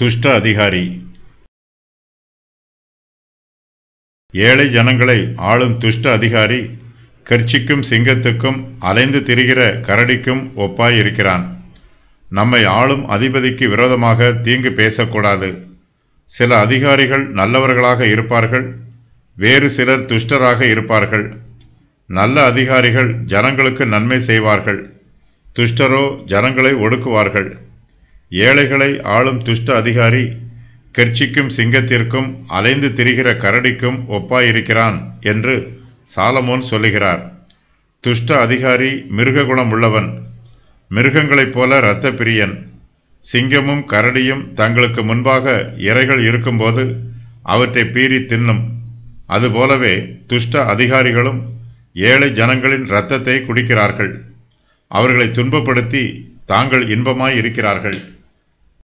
துஷ்ட அதிகாரி ஏழை ஜனங்களை ஆளும் துஷ்ட அதிகாரி கர்ச்சிக்கும் சிங்கத்துக்கும் அலைந்து திரிகிற கரடிக்கும் ஒப்பாயிருக்கிறான் நம்மை ஆளும் அதிபதிக்கு விரோதமாக தீங்கு பேசக்கூடாது சில அதிகாரிகள் நல்லவர்களாக இருப்பார்கள் வேறு சிலர் துஷ்டராக இருப்பார்கள் நல்ல அதிகாரிகள் ஜனங்களுக்கு நன்மை செய்வார்கள் துஷ்டரோ ஜனங்களை ஒடுக்குவார்கள் ஏழைகளை ஆளும் துஷ்ட அதிகாரி கெர்ச்சிக்கும் சிங்கத்திற்கும் அலைந்து திரிகிற கரடிக்கும் ஒப்பாயிருக்கிறான் என்று சாலமோன் சொல்லுகிறார் துஷ்ட அதிகாரி மிருக குணம் உள்ளவன் மிருகங்களைப் போல இரத்த பிரியன் சிங்கமும் கரடியும் தங்களுக்கு முன்பாக இறைகள் இருக்கும்போது அவற்றை பீறி தின்னும் அதுபோலவே துஷ்ட அதிகாரிகளும் ஏழை ஜனங்களின் இரத்தத்தை குடிக்கிறார்கள் அவர்களை துன்பப்படுத்தி தாங்கள் இன்பமாய் இருக்கிறார்கள்